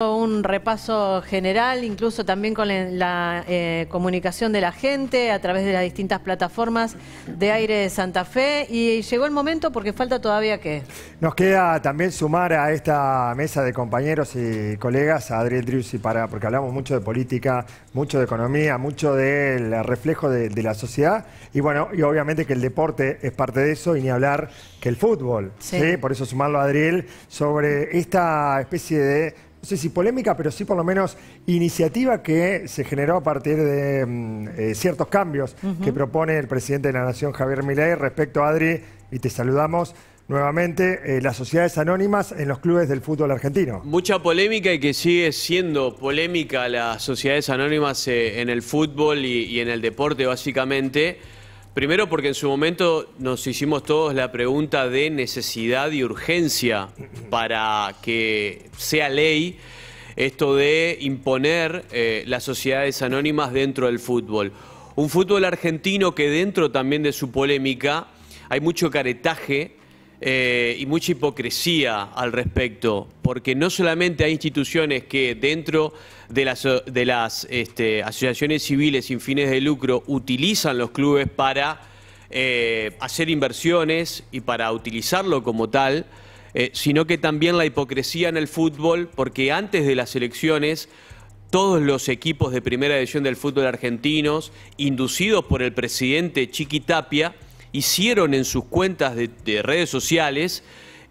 Un repaso general, incluso también con la eh, comunicación de la gente a través de las distintas plataformas de Aire de Santa Fe. Y llegó el momento porque falta todavía qué. Nos queda también sumar a esta mesa de compañeros y colegas a Adriel y para, porque hablamos mucho de política, mucho de economía, mucho del reflejo de, la sociedad. Y bueno, y obviamente que el deporte es parte de eso y ni hablar que el fútbol. Sí. Por eso sumarlo a Adriel sobre esta especie de no sé si polémica, pero sí por lo menos iniciativa que se generó a partir de mm, eh, ciertos cambios que propone el presidente de la Nación, Javier Milei, respecto a Adri, y te saludamos nuevamente, eh, las sociedades anónimas en los clubes del fútbol argentino. Mucha polémica y que sigue siendo polémica las sociedades anónimas eh, en el fútbol y en el deporte básicamente. Primero porque en su momento nos hicimos todos la pregunta de necesidad y urgencia para que sea ley esto de imponer eh, las sociedades anónimas dentro del fútbol. Un fútbol argentino que dentro también de su polémica hay mucho caretaje eh, y mucha hipocresía al respecto, porque no solamente hay instituciones que dentro de las, de las este, asociaciones civiles sin fines de lucro utilizan los clubes para eh, hacer inversiones y para utilizarlo como tal, eh, sino que también la hipocresía en el fútbol, porque antes de las elecciones todos los equipos de primera división del fútbol argentinos, inducidos por el presidente Chiqui Tapia, hicieron en sus cuentas de, redes sociales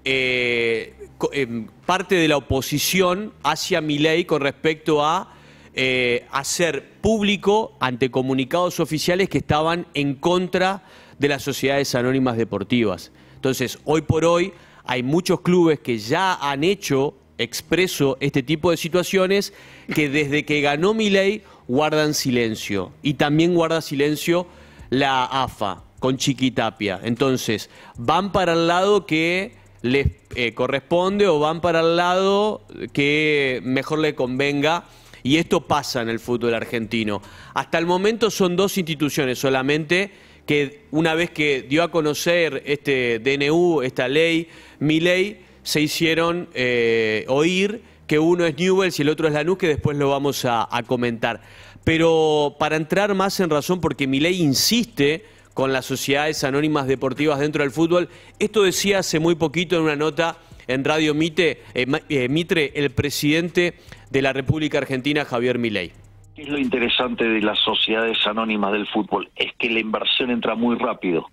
eh, em, parte de la oposición hacia mi ley con respecto a eh, hacer público ante comunicados oficiales que estaban en contra de las sociedades anónimas deportivas. Entonces, hoy por hoy hay muchos clubes que ya han hecho expreso este tipo de situaciones que desde que ganó mi ley guardan silencio. Y también guarda silencio la AFA con Chiquitapia. Entonces, van para el lado que les eh, corresponde o van para el lado que mejor le convenga. Y esto pasa en el fútbol argentino. Hasta el momento son dos instituciones solamente que una vez que dio a conocer este DNU, esta ley, mi ley, se hicieron eh, oír que uno es Newells y el otro es Lanús, que después lo vamos a, a comentar. Pero para entrar más en razón, porque mi ley insiste con las sociedades anónimas deportivas dentro del fútbol. Esto decía hace muy poquito en una nota en Radio eh, eh, Mitre el presidente de la República Argentina, Javier Milei. ¿Qué es lo interesante de las sociedades anónimas del fútbol? Es que la inversión entra muy rápido,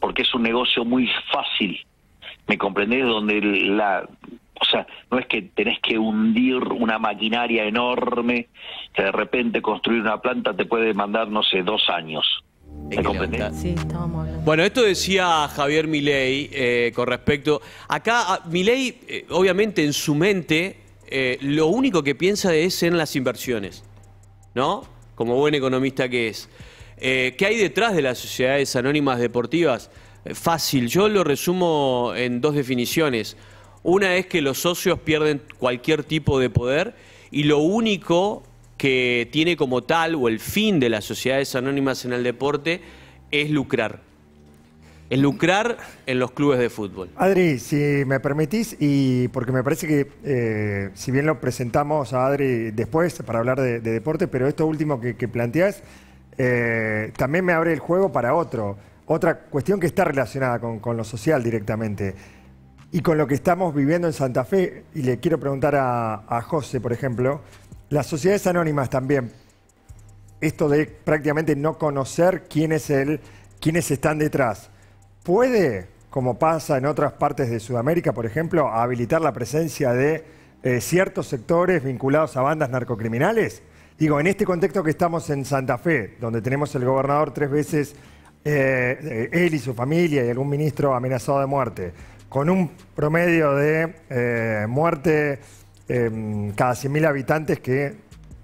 porque es un negocio muy fácil. ¿Me comprendés? Donde la, o sea, no es que tenés que hundir una maquinaria enorme que de repente construir una planta te puede demandar, no sé, dos años. Bueno, esto decía Javier Milei eh, con respecto. Acá, ah, Milei, eh, obviamente, en su mente, eh, lo único que piensa es en las inversiones, ¿no? Como buen economista que es. ¿Qué hay detrás de las sociedades anónimas deportivas? fácil, yo lo resumo en dos definiciones. Una es que los socios pierden cualquier tipo de poder y lo único que tiene como tal o el fin de las sociedades anónimas en el deporte es lucrar. Es lucrar en los clubes de fútbol. Adri, si me permitís, y porque me parece que eh, si bien lo presentamos a Adri después para hablar de, deporte, pero esto último que, que planteás eh, también me abre el juego para otro. Otra cuestión que está relacionada con, lo social directamente y con lo que estamos viviendo en Santa Fe, y le quiero preguntar a, a José, por ejemplo, las sociedades anónimas también. Esto de prácticamente no conocer quién es el, quiénes están detrás. ¿Puede, como pasa en otras partes de Sudamérica, por ejemplo, habilitar la presencia de eh, ciertos sectores vinculados a bandas narcocriminales? Digo, en este contexto que estamos en Santa Fe, donde tenemos el gobernador tres veces, eh, eh, él y su familia y algún ministro amenazado de muerte, con un promedio de muerte Em, cada 100.000 habitantes que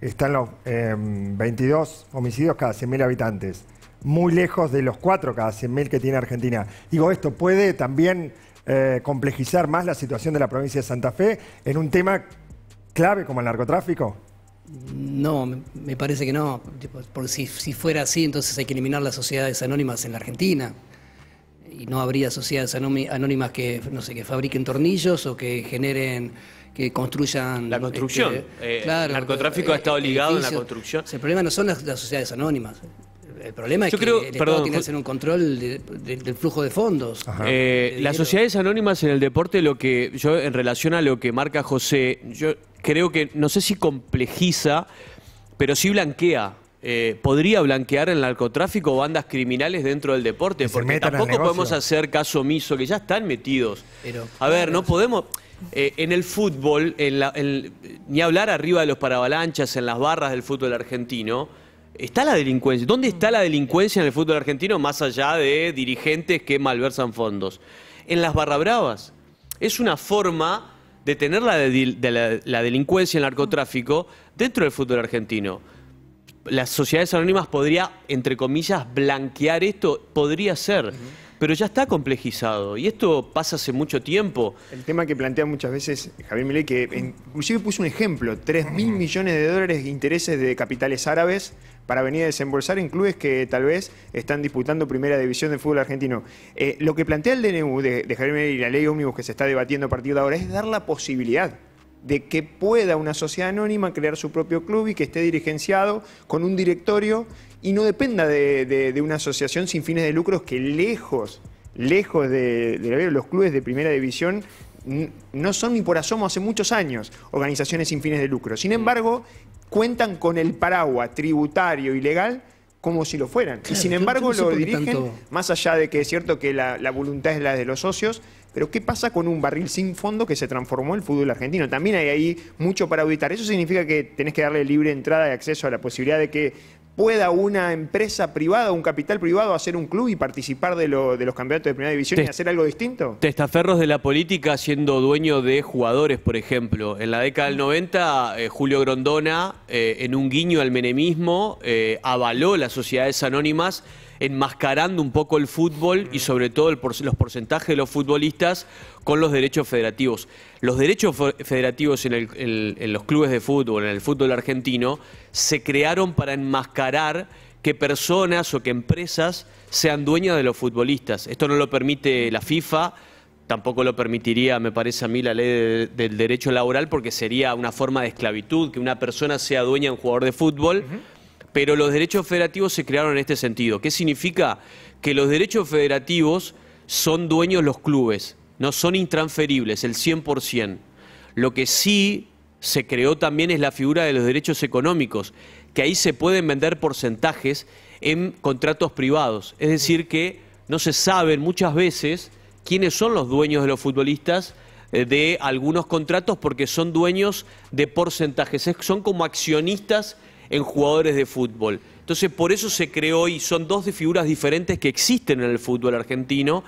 están los 22 em, homicidios cada 100.000 habitantes, muy lejos de los 4 cada 100.000 que tiene Argentina. Digo, esto puede también eh, complejizar más la situación de la provincia de Santa Fe en un tema clave como el narcotráfico. No, me parece que no, porque si, si fuera así, entonces hay que eliminar las sociedades anónimas en la Argentina y no habría sociedades anónimas que, no sé, que fabriquen tornillos o que generen que construyan... La construcción. Este, eh, el narcotráfico ha eh, estado ligado en la construcción. El problema no son las, sociedades anónimas. El problema es que el perdón, que hacer un control del flujo de fondos. Eh, las sociedades anónimas en el deporte, lo que yo en relación a lo que marca José, yo creo que no sé si complejiza, pero sí blanquea eh, podría blanquear en el narcotráfico bandas criminales dentro del deporte, porque tampoco podemos hacer caso omiso, que ya están metidos. a ver, no podemos... Eh, en el fútbol, ni hablar arriba de los parabalanchas, en las barras del fútbol argentino, está la delincuencia. ¿Dónde está la delincuencia en el fútbol argentino más allá de dirigentes que malversan fondos? En las barrabravas. Es una forma de tener la, delincuencia y el narcotráfico, dentro del fútbol argentino las sociedades anónimas podría, entre comillas, blanquear esto, podría ser. Pero ya está complejizado y esto pasa hace mucho tiempo. El tema que plantea muchas veces Javier Milei, que inclusive puso un ejemplo, 3 mil millones de dólares de intereses de capitales árabes para venir a desembolsar en clubes que tal vez están disputando primera división de fútbol argentino. Eh, lo que plantea el DNU de, Javier Milei y la ley ómnibus que se está debatiendo a partir de ahora es dar la posibilidad de que pueda una sociedad anónima crear su propio club y que esté dirigenciado con un directorio y no dependa de, una asociación sin fines de lucros que lejos, lejos de, de los clubes de primera división no son ni por asomo hace muchos años organizaciones sin fines de lucro. Sin embargo, cuentan con el paraguas tributario y legal como si lo fueran. y sin embargo lo dirigen, más allá de que es cierto que la, la voluntad es la de los socios, pero ¿qué pasa con un barril sin fondo que se transformó el fútbol argentino? También hay ahí mucho para auditar. Eso significa que tenés que darle libre entrada y acceso a la posibilidad de que pueda una empresa privada, un capital privado, hacer un club y participar de, los campeonatos de primera división y hacer algo distinto? Testaferros de la política siendo dueño de jugadores, por ejemplo. En la década del 90, eh, Julio Grondona, eh, en un guiño al menemismo, eh, avaló las sociedades anónimas enmascarando un poco el fútbol y sobre todo los porcentajes de los futbolistas con los derechos federativos. Los derechos federativos en, los clubes de fútbol, en el fútbol argentino, se crearon para enmascarar que personas o que empresas sean dueñas de los futbolistas. Esto no lo permite la FIFA, tampoco lo permitiría, me parece a mí, la ley del derecho laboral, porque sería una forma de esclavitud que una persona sea dueña de un jugador de fútbol pero los derechos federativos se crearon en este sentido. ¿Qué significa? Que los derechos federativos son dueños los clubes, no son intransferibles, el 100%. Lo que sí se creó también es la figura de los derechos económicos, que ahí se pueden vender porcentajes en contratos privados. Es decir, que no se saben muchas veces quiénes son los dueños de los futbolistas eh, de algunos contratos porque son dueños de porcentajes, son como accionistas en jugadores de fútbol. Entonces, por eso se creó y son dos figuras diferentes que existen en el fútbol argentino,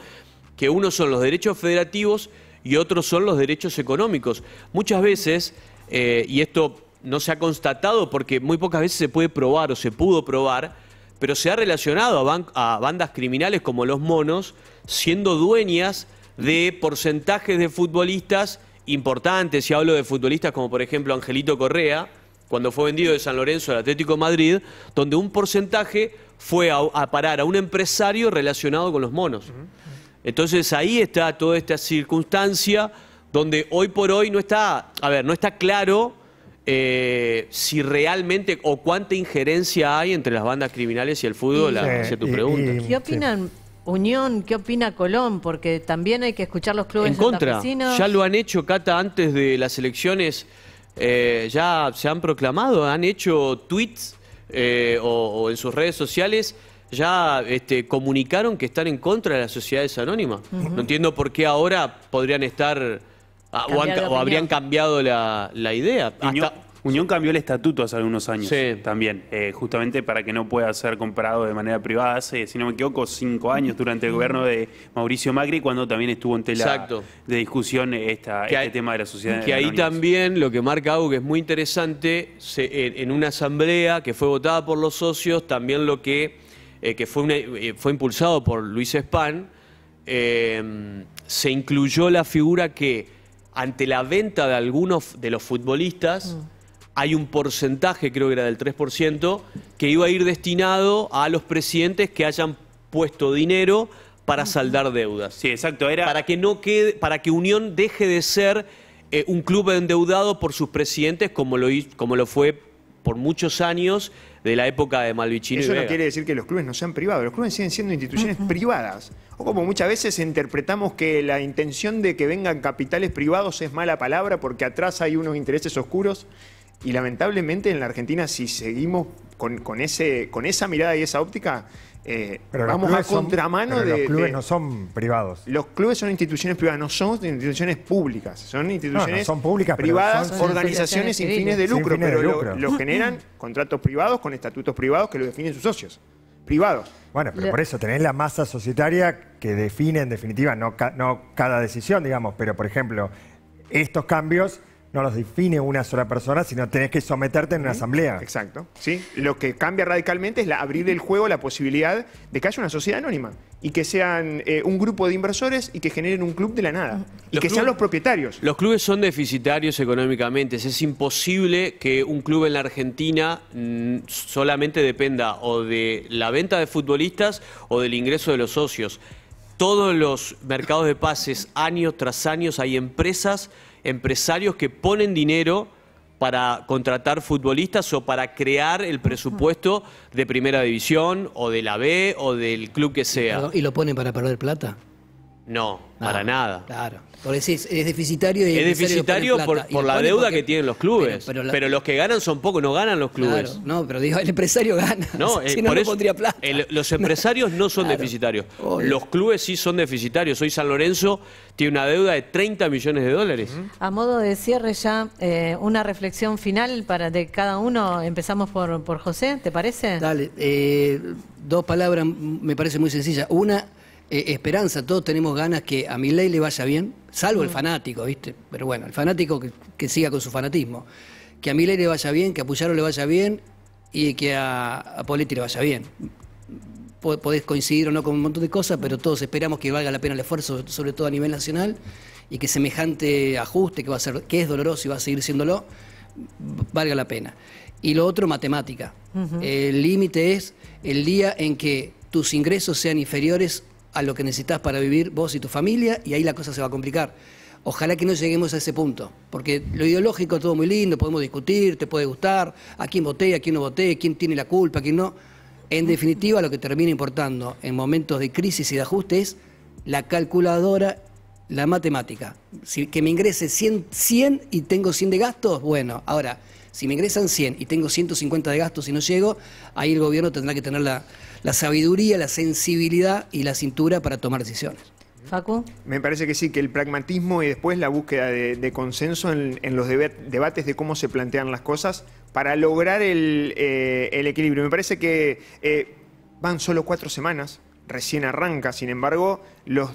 que uno son los derechos federativos y otros son los derechos económicos. Muchas veces, eh, y esto no se ha constatado porque muy pocas veces se puede probar o se pudo probar, pero se ha relacionado a, a bandas criminales como los monos siendo dueñas de porcentajes de futbolistas importantes, y hablo de futbolistas como por ejemplo Angelito Correa, cuando fue vendido de San Lorenzo al Atlético Madrid, donde un porcentaje fue a, parar a un empresario relacionado con los monos. Entonces ahí está toda esta circunstancia donde hoy por hoy no está, a ver, no está claro eh, si realmente o cuánta injerencia hay entre las bandas criminales y el fútbol, tu ¿Qué opinan Unión, ¿qué opina Colón? Porque también hay que escuchar los clubes en contra. Ya lo han hecho, Cata, antes de las elecciones eh, ya se han proclamado, han hecho tweets eh, o, en sus redes sociales ya este, comunicaron que están en contra de las sociedades anónimas. No entiendo por qué ahora podrían estar ah, o, habrían cambiado la, idea. Unión cambió el estatuto hace algunos años también, eh, justamente para que no pueda ser comprado de manera privada. Hace, si no me equivoco, cinco años durante el gobierno de Mauricio Macri, cuando también estuvo en tela de discusión esta, este tema de la sociedad. Que ahí también lo que marca que es muy interesante, en, una asamblea que fue votada por los socios, también lo que, eh, eh, fue, impulsado por Luis Spahn, se incluyó la figura que ante la venta de algunos de los futbolistas, mm hay un porcentaje, creo que era del 3%, que iba a ir destinado a los presidentes que hayan puesto dinero para saldar deudas. Sí, exacto. Era... Para que no quede, para que Unión deje de ser eh, un club endeudado por sus presidentes, como lo, como lo fue por muchos años de la época de Malvichino. Eso no quiere decir que los clubes no sean privados, los clubes siguen siendo instituciones privadas. O como muchas veces interpretamos que la intención de que vengan capitales privados es mala palabra porque atrás hay unos intereses oscuros y lamentablemente en la Argentina, si seguimos con, ese, con esa mirada y esa óptica, eh, vamos a contramano de... pero de. Los clubes no son privados. Los clubes son instituciones privadas, no son instituciones públicas. Son instituciones son públicas, privadas, organizaciones sin fines de lucro, pero Lo, generan contratos privados con estatutos privados que lo definen sus socios. Privados. Bueno, pero por eso tenés la masa societaria que define en definitiva, no, no cada decisión, digamos, pero por ejemplo, estos cambios no los define una sola persona, sino tenés que someterte en una asamblea. Exacto. ¿sí? Lo que cambia radicalmente es la, abrir el juego la posibilidad de que haya una sociedad anónima y que sean eh, un grupo de inversores y que generen un club de la nada. Y que sean los propietarios. Los clubes son deficitarios económicamente. Es imposible que un club en la Argentina mm, solamente dependa o de la venta de futbolistas o del ingreso de los socios. Todos los mercados de pases, año tras años, hay empresas empresarios que ponen dinero para contratar futbolistas o para crear el presupuesto de primera división o de la B o del club que sea. ¿Y lo ponen para perder plata? No, para nada. Claro. Porque es, es deficitario Es por, la deuda que tienen los clubes. Pero, los que ganan son pocos, no ganan los clubes. no, pero digo, el empresario gana. No, eh, no, pondría plata. los empresarios no, son deficitarios. Los clubes sí son deficitarios. Hoy San Lorenzo tiene una deuda de 30 millones de dólares. A modo de cierre ya, eh, una reflexión final para de cada uno. Empezamos por, José, ¿te parece? Dale, eh, dos palabras me parece muy sencilla. Una eh, esperanza, todos tenemos ganas que a ley le vaya bien, salvo el mm. fanático, ¿viste? Pero bueno, el fanático que, siga con su fanatismo. Que a ley le vaya bien, que a Puyaro le vaya bien y que a, a Poletti le vaya bien. Podés coincidir o no con un montón de cosas, pero todos esperamos que valga la pena el esfuerzo, sobre todo a nivel nacional, y que semejante ajuste que va a ser, que es doloroso y va a seguir siéndolo, valga la pena. Y lo otro, matemática. El límite es el día en que tus ingresos sean inferiores a lo que necesitas para vivir vos y tu familia y ahí la cosa se va a complicar. Ojalá que no lleguemos a ese punto, porque lo ideológico todo muy lindo, podemos discutir, te puede gustar, a quién voté, a quién no voté, quién tiene la culpa, quién no. En definitiva, lo que termina importando en momentos de crisis y de ajuste es la calculadora, la matemática. Si, que me ingrese 100 y tengo 100 de gastos, bueno, ahora, si me ingresan 100 y tengo 150 de gastos y no llego, ahí el gobierno tendrá que tener la, sabiduría, la sensibilidad y la cintura para tomar decisiones. Facu. Me parece que sí, que el pragmatismo y después la búsqueda de, consenso en, los debates de cómo se plantean las cosas para lograr el, eh, equilibrio. Me parece que eh, van solo cuatro semanas, recién arranca, sin embargo, los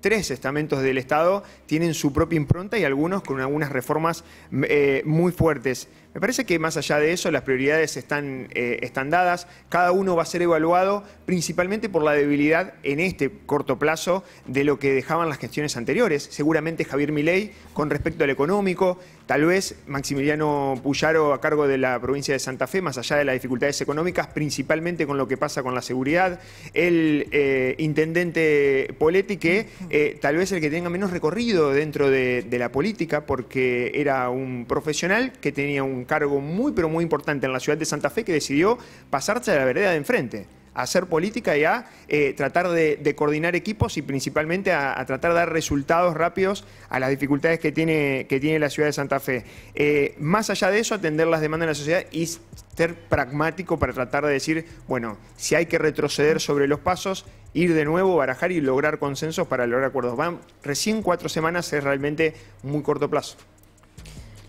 tres estamentos del Estado tienen su propia impronta y algunos con algunas reformas eh, muy fuertes. Me parece que más allá de eso, las prioridades eh, están, dadas, cada uno va a ser evaluado principalmente por la debilidad en este corto plazo de lo que dejaban las gestiones anteriores. Seguramente Javier Milei con respecto al económico, tal vez Maximiliano Puyaro a cargo de la provincia de Santa Fe, más allá de las dificultades económicas, principalmente con lo que pasa con la seguridad, el eh, intendente Poletti, que eh, tal vez el que tenga menos recorrido dentro de la política, porque era un profesional que tenía un cargo muy, pero muy importante en la ciudad de Santa Fe que decidió pasarse a la vereda de enfrente a hacer política y a eh, tratar de, coordinar equipos y principalmente a, tratar de dar resultados rápidos a las dificultades que tiene, que tiene la ciudad de Santa Fe. Eh, más allá de eso, atender las demandas de la sociedad y ser pragmático para tratar de decir, bueno, si hay que retroceder sobre los pasos, ir de nuevo, barajar y lograr consensos para lograr acuerdos. Van recién cuatro semanas, es realmente muy corto plazo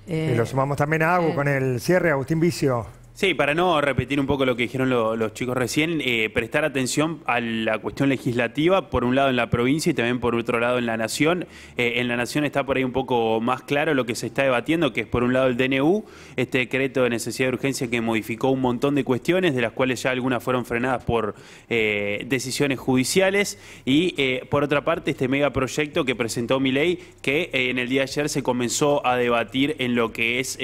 y lo eh, sumamos también a Agu eh, con el cierre, Agustín Vicio. Sí, para no repetir un poco lo que dijeron los chicos recién, eh, prestar atención a la cuestión legislativa, por un lado en la provincia y también por otro lado en la nación. Eh, en la nación está por ahí un poco más claro lo que se está debatiendo, que es por un lado el DNU, este decreto de necesidad de urgencia que modificó un montón de cuestiones, de las cuales ya algunas fueron frenadas por eh, decisiones judiciales, y por otra parte este megaproyecto que presentó mi ley, que en el día de ayer se comenzó a debatir en lo que es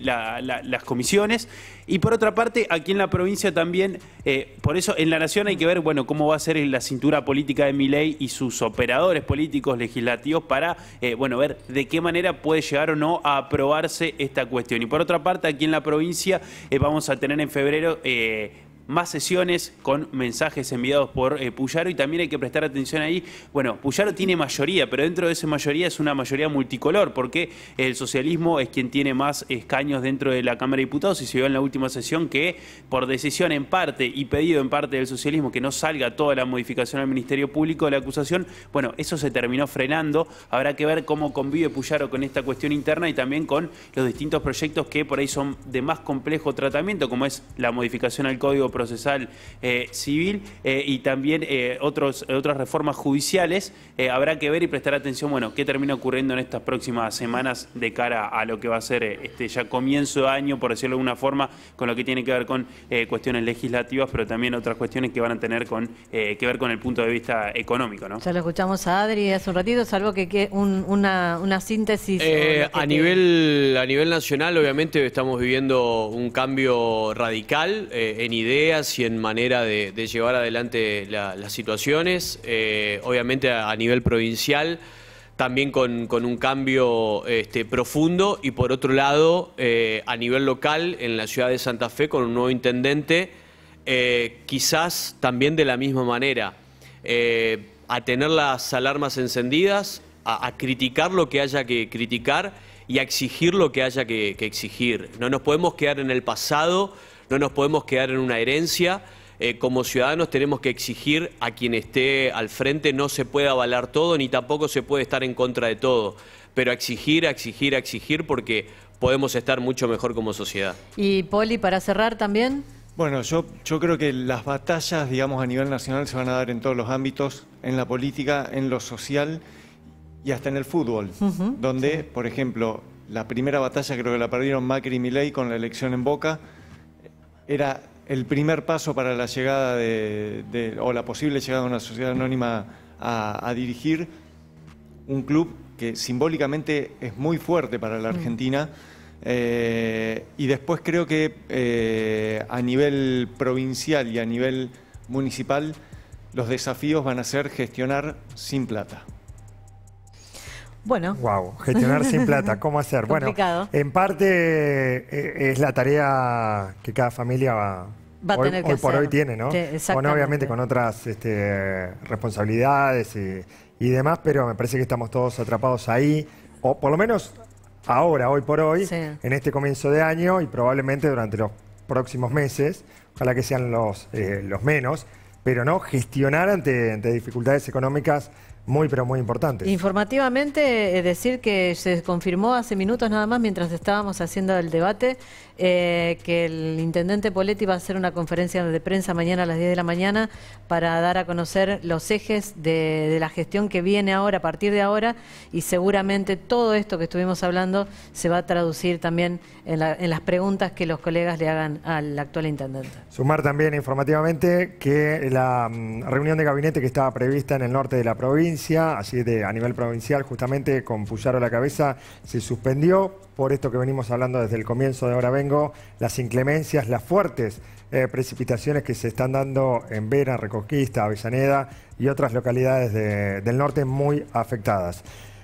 las comisiones. Y por otra parte, aquí en la provincia también, eh, por eso en la nación hay que ver, bueno, cómo va a ser la cintura política de ley y sus operadores políticos legislativos para, eh, bueno, ver de qué manera puede llegar o no a aprobarse esta cuestión. Y por otra parte, aquí en la provincia eh, vamos a tener en febrero más sesiones con mensajes enviados por eh, y también hay que prestar atención ahí. Bueno, Puyaro tiene mayoría, pero dentro de esa mayoría es una mayoría multicolor, porque el socialismo es quien tiene más escaños dentro de la Cámara de Diputados y se vio en la última sesión que por decisión en parte y pedido en parte del socialismo que no salga toda la modificación al Ministerio Público de la acusación, bueno, eso se terminó frenando. Habrá que ver cómo convive Puyaro con esta cuestión interna y también con los distintos proyectos que por ahí son de más complejo tratamiento, como es la modificación al Código Procesal eh, Civil eh, y también eh, otros, otras reformas judiciales. habrá que ver y prestar atención, bueno, qué termina ocurriendo en estas próximas semanas de cara a lo que va a ser este ya comienzo de año, por decirlo de alguna forma, con lo que tiene que ver con cuestiones legislativas, pero también otras cuestiones que van a tener con, que ver con el punto de vista económico, ¿no? Ya lo escuchamos a Adri hace un ratito, salvo que, una, síntesis. a, nivel, a nivel nacional, obviamente, estamos viviendo un cambio radical en ideas y en manera de, llevar adelante las situaciones. Eh, obviamente a, nivel provincial, también con, un cambio este, profundo y por otro lado, eh, a nivel local, en la ciudad de Santa Fe, con un nuevo intendente, eh, quizás también de la misma manera, a tener las alarmas encendidas, a, criticar lo que haya que criticar y a exigir lo que haya que exigir. No nos podemos quedar en el pasado no nos podemos quedar en una herencia. Eh, como ciudadanos tenemos que exigir a quien esté al frente, no se puede avalar todo ni tampoco se puede estar en contra de todo, pero exigir, exigir, exigir porque podemos estar mucho mejor como sociedad. Y Poli, para cerrar también. Bueno, yo, creo que las batallas, digamos, a nivel nacional se van a dar en todos los ámbitos, en la política, en lo social y hasta en el fútbol, donde, por ejemplo, la primera batalla creo que la perdieron Macri y Milei con la elección en Boca, era el primer paso para la llegada de, o la posible llegada de una sociedad anónima a, dirigir un club que simbólicamente es muy fuerte para la mm. Argentina. Eh, y después creo que eh, a nivel provincial y a nivel municipal los desafíos van a ser gestionar sin plata. Bueno. Wow, gestionar sin plata, ¿cómo hacer? Bueno, en parte eh, eh, es la tarea que cada familia va, a tener que por hoy tiene, ¿no? Sí, bueno, obviamente con otras este, responsabilidades y, demás, pero me parece que estamos todos atrapados ahí, o por lo menos ahora, hoy por hoy, en este comienzo de año y probablemente durante los próximos meses, ojalá que sean los, eh, menos, pero no gestionar ante dificultades económicas muy pero muy importante. Informativamente, es eh, decir que se confirmó hace minutos nada más mientras estábamos haciendo el debate eh, que el intendente Poletti va a hacer una conferencia de prensa mañana a las 10 de la mañana para dar a conocer los ejes de, la gestión que viene ahora, a partir de ahora, y seguramente todo esto que estuvimos hablando se va a traducir también en, las preguntas que los colegas le hagan al actual intendente. Sumar también informativamente que la mm, reunión de gabinete que estaba prevista en el norte de la provincia, así de a nivel provincial, justamente con Fullaro a la cabeza, se suspendió por esto que venimos hablando desde el comienzo de Ahora Vengo, las inclemencias, las fuertes eh, precipitaciones que se están dando en Vera, Reconquista, Avellaneda y otras localidades del norte muy afectadas.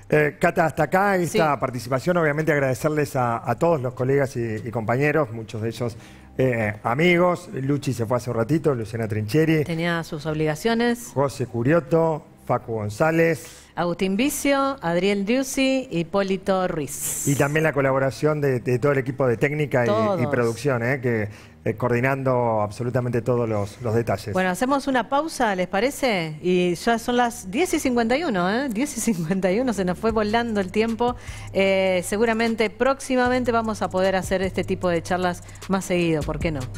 Eh, Cata, hasta acá esta participación. Obviamente agradecerles a, todos los colegas y, compañeros, muchos de ellos eh, amigos. Luchi se fue hace un ratito, Luciana Trincheri. Tenía sus obligaciones. José Curioto, Facu González. Agustín Vicio, Adriel Diusi, Hipólito Ruiz. Y también la colaboración de, todo el equipo de técnica y, producción, ¿eh? que eh, coordinando absolutamente todos los, detalles. Bueno, hacemos una pausa, ¿les parece? Y ya son las 10 y 51, 10 y 51, ¿eh? se nos fue volando el tiempo. seguramente próximamente vamos a poder hacer este tipo de charlas más seguido, ¿por qué no?